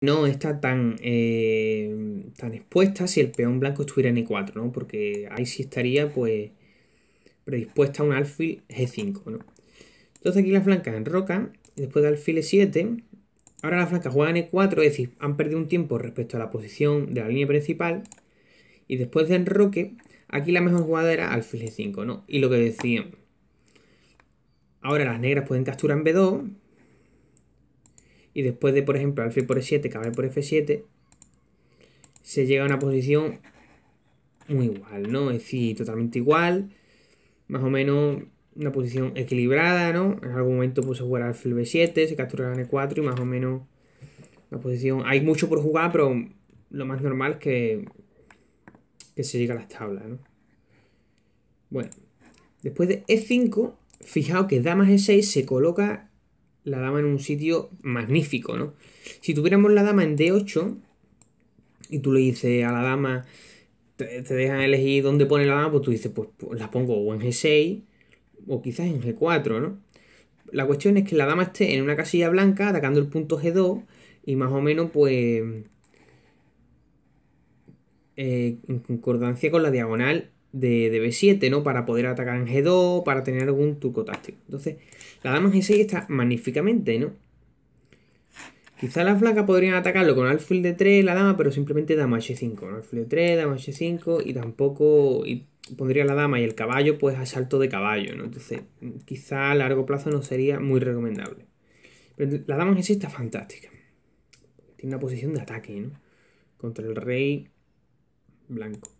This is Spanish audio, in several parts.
no está tan, eh, tan expuesta si el peón blanco estuviera en e4, ¿no? Porque ahí sí estaría, pues, predispuesta a un alfil g5, ¿no? Entonces aquí las blancas roca, después de alfil e7, ahora las blancas juegan e4, e es decir, han perdido un tiempo respecto a la posición de la línea principal, y después de enroque, aquí la mejor jugada era alfil g5, ¿no? Y lo que decía ahora las negras pueden capturar en b2, y después de, por ejemplo, alfil por E7, caballo por F7, se llega a una posición muy igual, ¿no? Es decir, totalmente igual, más o menos una posición equilibrada, ¿no? En algún momento se jugará al alfil B7, se captura en e 4 y más o menos una posición... Hay mucho por jugar, pero lo más normal es que, que se llegue a las tablas, ¿no? Bueno, después de E5, fijaos que dama E6 se coloca la dama en un sitio magnífico, ¿no? Si tuviéramos la dama en D8 y tú le dices a la dama, te, dejan elegir dónde pone la dama, pues tú dices, pues, pues la pongo o en G6 o quizás en G4, ¿no? La cuestión es que la dama esté en una casilla blanca atacando el punto G2 y más o menos pues eh, en concordancia con la diagonal de, B7, ¿no? Para poder atacar en G2, para tener algún truco táctico. Entonces, la dama G6 está magníficamente, ¿no? Quizá la flaca podrían atacarlo con alfil de 3, la dama, pero simplemente dama H5. Alfil de 3, dama H5 y tampoco... Y pondría la dama y el caballo pues a salto de caballo, ¿no? Entonces, quizá a largo plazo no sería muy recomendable. Pero la dama G6 está fantástica. Tiene una posición de ataque, ¿no? Contra el rey blanco.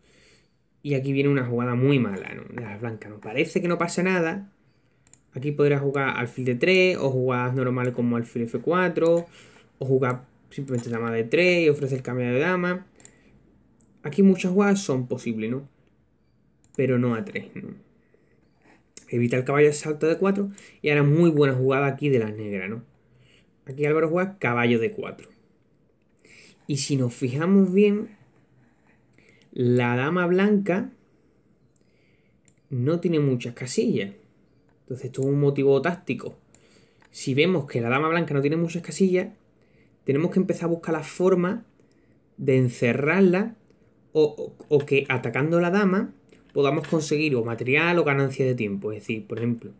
Y aquí viene una jugada muy mala, ¿no? De las blancas, ¿no? Parece que no pasa nada. Aquí podrás jugar alfil de 3 o jugadas normal como alfil F4 o jugar simplemente dama de 3 y ofrecer cambio de dama. Aquí muchas jugadas son posibles, ¿no? Pero no a 3, ¿no? Evita el caballo de salto de 4 y ahora muy buena jugada aquí de las negras, ¿no? Aquí Álvaro juega caballo de 4. Y si nos fijamos bien, la dama blanca no tiene muchas casillas. Entonces esto es un motivo táctico. Si vemos que la dama blanca no tiene muchas casillas, tenemos que empezar a buscar la forma de encerrarla o, que atacando a la dama podamos conseguir o material o ganancia de tiempo. Es decir, por ejemplo,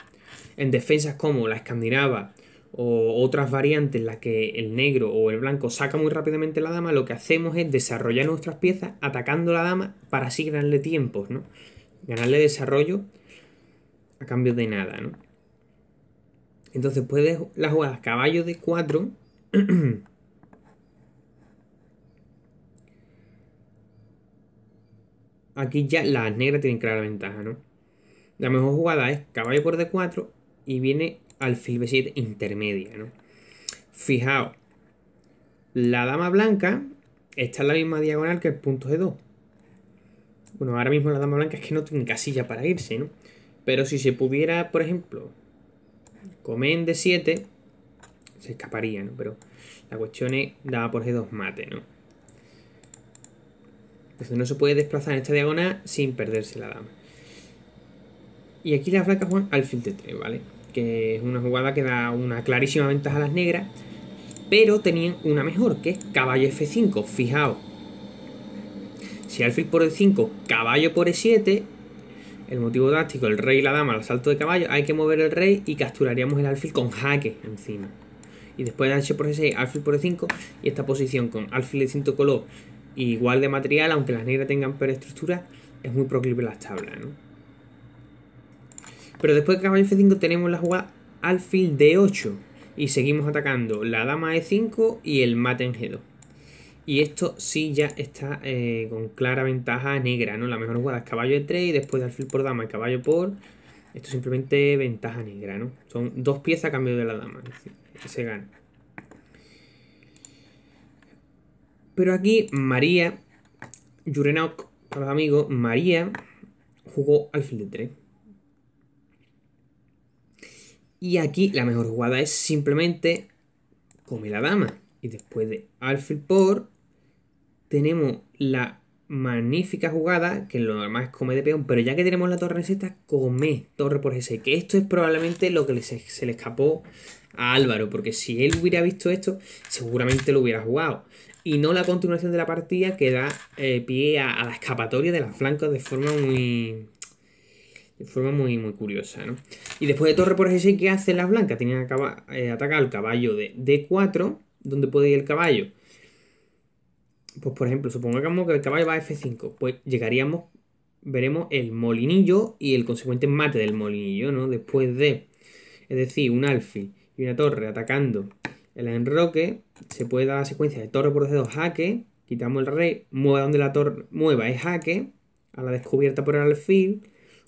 en defensas como la escandinava o otras variantes en las que el negro o el blanco saca muy rápidamente la dama, lo que hacemos es desarrollar nuestras piezas atacando la dama para así ganarle tiempos, ¿no? Ganarle desarrollo a cambio de nada, ¿no? Entonces puedes la jugada caballo de 4 Aquí ya las negras tienen clara ventaja, ¿no? La mejor jugada es caballo por D4 y viene alfil b 7 intermedia, ¿no? Fijaos, la dama blanca está en la misma diagonal que el punto G2. Bueno, ahora mismo la dama blanca es que no tiene casilla para irse, ¿no? Pero si se pudiera, por ejemplo, comen d 7, se escaparía, ¿no? Pero la cuestión es dama por G2 mate, ¿no? Entonces no se puede desplazar en esta diagonal sin perderse la dama. Y aquí la flaca juega alfil de 3, ¿vale? que es una jugada que da una clarísima ventaja a las negras, pero tenían una mejor, que es caballo F5, fijaos. Si alfil por E5, caballo por E7, el motivo táctico, el rey y la dama al salto de caballo, hay que mover el rey y capturaríamos el alfil con jaque encima. Y después de H por E6, alfil por E5 y esta posición con alfil de cinto color igual de material, aunque las negras tengan peor estructura, es muy proclive las tablas, ¿no? Pero después de caballo F5 tenemos la jugada alfil D8. Y seguimos atacando la dama E5 y el mate en G2. Y esto sí ya está eh, con clara ventaja negra, ¿no? La mejor jugada es caballo E3 y después de alfil por dama y caballo por... Esto es simplemente ventaja negra, ¿no? Son dos piezas a cambio de la dama. Se gana. Pero aquí María, Yurenok, para amigos, María jugó alfil de 3. Y aquí la mejor jugada es simplemente come la dama. Y después de alfil por, tenemos la magnífica jugada, que lo normal es come de peón, pero ya que tenemos la torre en come torre por ese. que esto es probablemente lo que se, le escapó a Álvaro, porque si él hubiera visto esto, seguramente lo hubiera jugado. Y no la continuación de la partida que da eh, pie a, a, la escapatoria de las flancos de forma muy, de forma muy, muy curiosa, ¿no? Y después de torre por G6, ¿qué hacen las blancas? Tienen que eh, atacar al caballo de D4, ¿dónde puede ir el caballo? Pues por ejemplo, supongamos que el caballo va a F5, pues llegaríamos, veremos el molinillo y el consecuente mate del molinillo, ¿no? Después de, es decir, un alfil y una torre atacando el enroque, se puede dar la secuencia de torre por C2 jaque, quitamos el rey, mueva donde la torre mueva es jaque, a la descubierta por el alfil,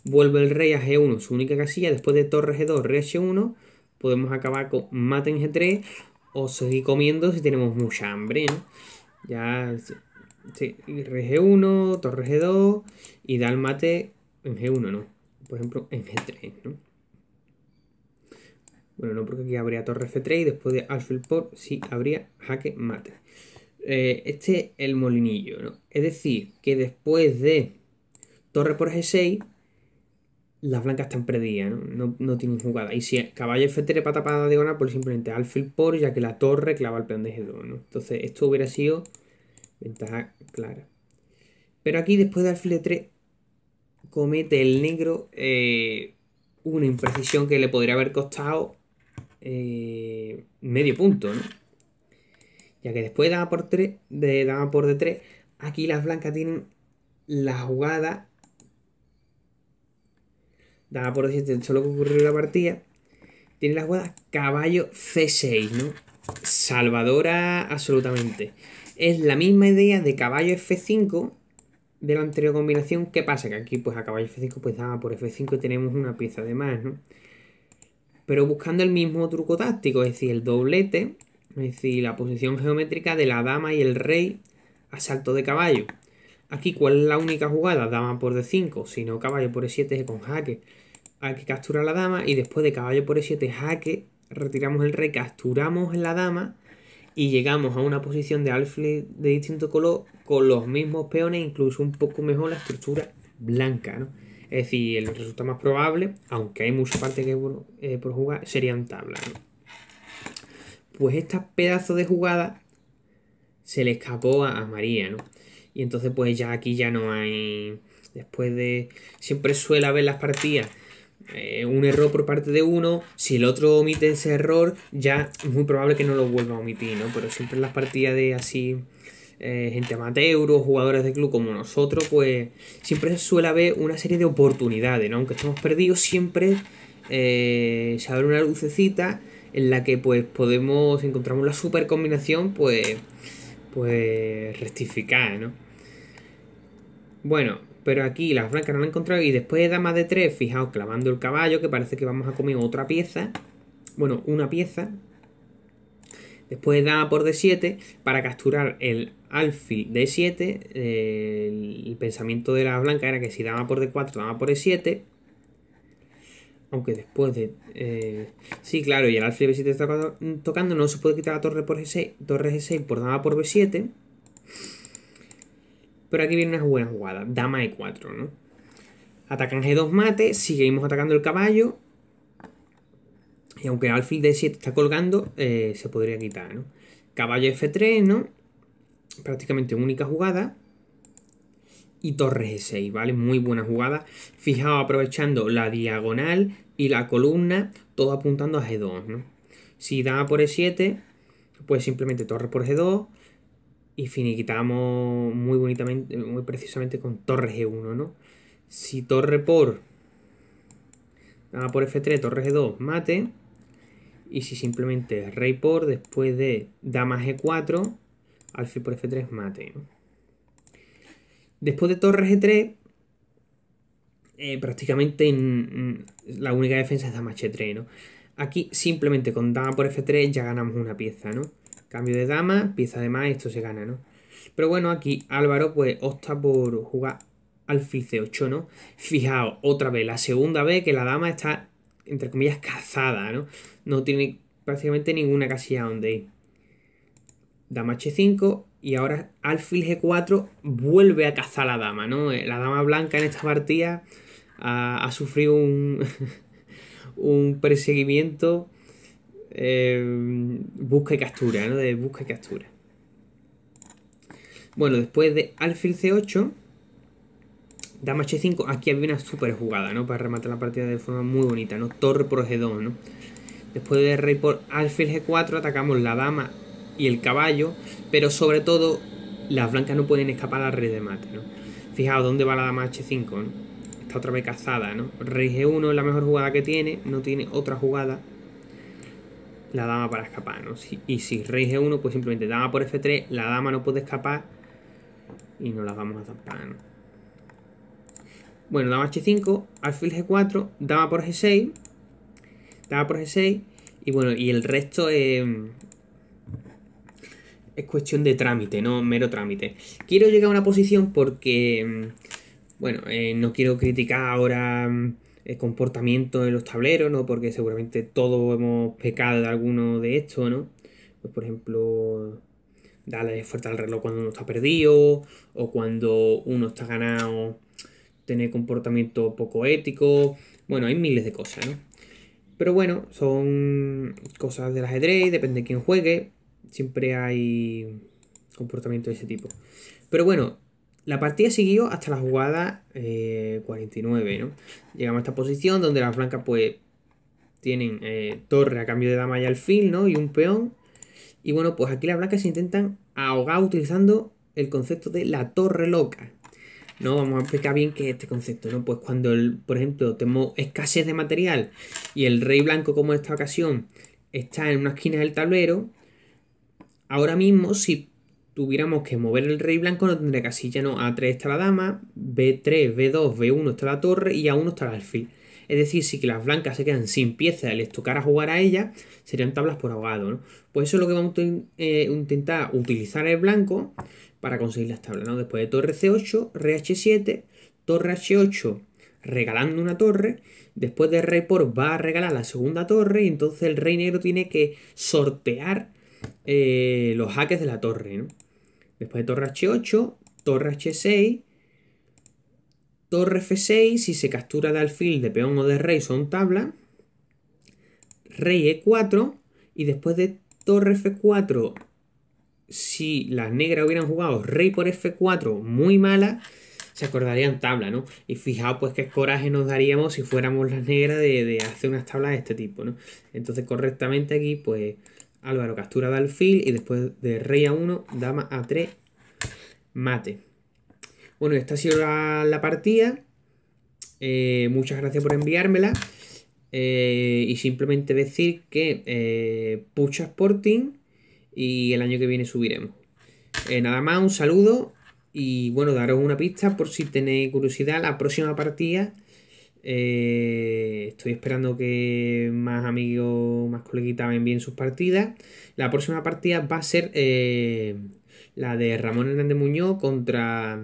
Vuelve el rey a G1, su única casilla. Después de torre G2, rey 1 Podemos acabar con mate en G3. O seguir comiendo si tenemos mucha hambre, Ya... Sí, G1, torre G2. Y da el mate en G1, ¿no? Por ejemplo, en G3, Bueno, no, porque aquí habría torre F3 y después de alfil por sí habría jaque mate. Eh, este es el molinillo, ¿no? Es decir, que después de torre por G6 las blancas están perdidas, ¿no? No, tienen jugada. Y si el caballo F3 pata para la diagonal, pues simplemente alfil por, ya que la torre clava el peón de G2, ¿no? Entonces, esto hubiera sido ventaja clara. Pero aquí, después de alfil de 3 comete el negro eh, una imprecisión que le podría haber costado eh, medio punto, ¿no? Ya que después de por de da por D3, aquí las blancas tienen la jugada Daba por 7 solo que ocurrió la partida. Tiene las jugada caballo C6, ¿no? Salvadora absolutamente. Es la misma idea de caballo F5 de la anterior combinación. ¿Qué pasa? Que aquí pues a caballo F5 pues daba ah, por F5 tenemos una pieza de más, ¿no? Pero buscando el mismo truco táctico, es decir, el doblete, es decir, la posición geométrica de la dama y el rey a salto de caballo. Aquí, ¿cuál es la única jugada? Dama por d5, sino caballo por e7 con jaque. Hay que capturar la dama y después de caballo por e7 jaque, retiramos el rey, capturamos la dama y llegamos a una posición de alfil de distinto color con los mismos peones, incluso un poco mejor la estructura blanca, ¿no? Es decir, el resultado más probable, aunque hay mucha parte que por, eh, jugar, serían tablas, Pues este pedazo de jugada se le escapó a María, ¿no? Y entonces pues ya aquí ya no hay... Después de... Siempre suele haber las partidas. Eh, un error por parte de uno, si el otro omite ese error, ya es muy probable que no lo vuelva a omitir, ¿no? Pero siempre en las partidas de así, eh, gente amateur o jugadores de club como nosotros, pues siempre suele haber una serie de oportunidades, ¿no? Aunque estemos perdidos, siempre eh, se abre una lucecita en la que pues podemos, si encontramos la super combinación, pues, pues rectificar, ¿no? Bueno, pero aquí las blancas no la han encontrado y después de dama de 3 fijaos, clavando el caballo, que parece que vamos a comer otra pieza. Bueno, una pieza. Después de dama por d7, para capturar el alfil d7, el pensamiento de la blanca era que si dama por d4, dama por e7. Aunque después de... Eh, sí, claro, y el alfil b7 está tocando, no se puede quitar la torre por g6, torre g6 por dama por b7. Pero aquí viene una buena jugada. Dama e4, ¿no? Atacan g2 mate, seguimos atacando el caballo. Y aunque el alfil d7 está colgando, eh, se podría quitar, ¿no? Caballo f3, ¿no? Prácticamente única jugada. Y torre g6, ¿vale? Muy buena jugada. Fijaos, aprovechando la diagonal y la columna, todo apuntando a g2, ¿no? Si da por e7, pues simplemente torre por g2, y finiquitamos muy bonitamente, muy precisamente con torre G1, e ¿no? Si torre por, dama por F3, torre G2, e mate. Y si simplemente rey por, después de dama G4, e alfil por F3, mate. Después de torre G3, eh, prácticamente la única defensa es dama H3, ¿no? Aquí simplemente con dama por F3 ya ganamos una pieza, ¿no? Cambio de dama, pieza de más, esto se gana, ¿no? Pero bueno, aquí Álvaro pues opta por jugar c 8, ¿no? Fijaos, otra vez, la segunda vez que la dama está, entre comillas, cazada, ¿no? No tiene prácticamente ninguna casilla donde ir. Dama H5 y ahora alfil G4 vuelve a cazar a la dama, ¿no? Eh, la dama blanca en esta partida ha, sufrido un, un perseguimiento Em, busca y captura, ¿no? De busca y captura. Bueno, después de alfil c8, dama h5, aquí había una super jugada, ¿no? Para rematar la partida de forma muy bonita, ¿no? Torre por g2, ¿no? Después de rey por alfil g4 atacamos la dama y el caballo, pero sobre todo las blancas no pueden escapar al rey de mate, ¿no? Fijaos dónde va la dama h5, ¿no? Está otra vez cazada, ¿no? Rey g1 es la mejor jugada que tiene, no tiene otra jugada la dama para escapar, ¿no? Si, y si rey g1, pues simplemente dama por f3, la dama no puede escapar y no la vamos a tapar, ¿no? Bueno, dama h5, alfil g4, dama por g6, dama por g6, y bueno, y el resto es, es cuestión de trámite, no mero trámite. Quiero llegar a una posición porque, mm, bueno, eh, no quiero criticar ahora mm, comportamiento de los tableros, ¿no? Porque seguramente todos hemos pecado de alguno de estos, ¿no? Pues, por ejemplo, darle fuerza al reloj cuando uno está perdido o cuando uno está ganado, tener comportamiento poco ético. Bueno, hay miles de cosas, ¿no? Pero bueno, son cosas del ajedrez, depende de quién juegue, siempre hay comportamiento de ese tipo. Pero bueno, la partida siguió hasta la jugada 49, eh, ¿no? Llegamos a esta posición donde las blancas pues tienen eh, torre a cambio de dama y alfil, ¿no? Y un peón. Y bueno, pues aquí las blancas se intentan ahogar utilizando el concepto de la torre loca. ¿no? Vamos a explicar bien qué es este concepto, ¿no? Pues cuando, el, por ejemplo, tenemos escasez de material y el rey blanco, como en esta ocasión, está en una esquina del tablero, ahora mismo, si tuviéramos que mover el rey blanco, no tendría casilla, no. A3 está la dama, B3, B2, B1 está la torre y A1 está el alfil. Es decir, si que las blancas se quedan sin piezas y les tocará jugar a ellas, serían tablas por ahogado, ¿no? Pues eso es lo que vamos a eh, intentar utilizar el blanco para conseguir las tablas, ¿no? Después de torre C8, rey H7, torre H8 regalando una torre, después de rey por va a regalar la segunda torre y entonces el rey negro tiene que sortear eh, los jaques de la torre, ¿no? Después de torre H8, torre H6, torre F6, si se captura de alfil, de peón o de rey son tabla. Rey E4 y después de torre F4, si las negras hubieran jugado rey por F4 muy mala, se acordarían tabla, ¿no? Y fijaos pues qué coraje nos daríamos si fuéramos las negras de, de hacer unas tablas de este tipo, ¿no? Entonces correctamente aquí pues Álvaro captura de alfil y después de rey a 1, dama a 3, mate. Bueno, esta ha sido la, partida. Eh, muchas gracias por enviármela. Eh, y simplemente decir que eh, pucha Sporting y el año que viene subiremos. Eh, nada más, un saludo y bueno, daros una pista por si tenéis curiosidad. La próxima partida eh, estoy esperando que más amigos, más coleguitas me bien sus partidas. La próxima partida va a ser eh, la de Ramón Hernández Muñoz contra,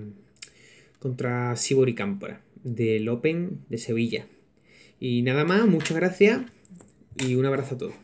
contra Sibori Cámpora del Open de Sevilla. Y nada más, muchas gracias y un abrazo a todos.